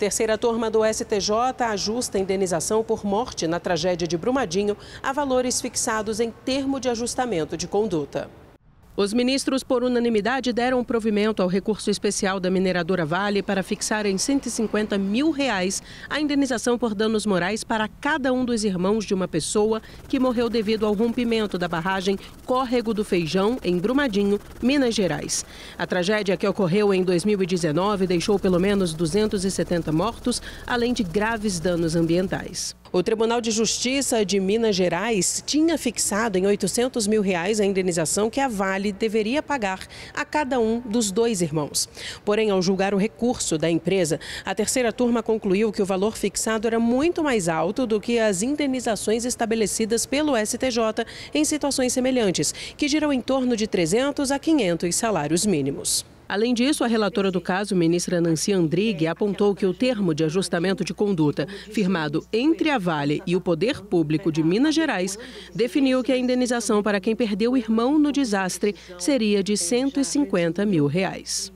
Terceira turma do STJ ajusta a indenização por morte na tragédia de Brumadinho a valores fixados em termo de ajustamento de conduta. Os ministros, por unanimidade, deram provimento ao recurso especial da mineradora Vale para fixar em 150 mil reais a indenização por danos morais para cada um dos irmãos de uma pessoa que morreu devido ao rompimento da barragem Córrego do Feijão, em Brumadinho, Minas Gerais. A tragédia que ocorreu em 2019 deixou pelo menos 270 mortos, além de graves danos ambientais. O Tribunal de Justiça de Minas Gerais tinha fixado em 800 mil reais a indenização que a Vale deveria pagar a cada um dos dois irmãos. Porém, ao julgar o recurso da empresa, a terceira turma concluiu que o valor fixado era muito mais alto do que as indenizações estabelecidas pelo STJ em situações semelhantes, que giram em torno de 300 a 500 salários mínimos. Além disso, a relatora do caso, ministra Nancy Andrighi, apontou que o termo de ajustamento de conduta firmado entre a Vale e o Poder Público de Minas Gerais definiu que a indenização para quem perdeu o irmão no desastre seria de 150 mil reais.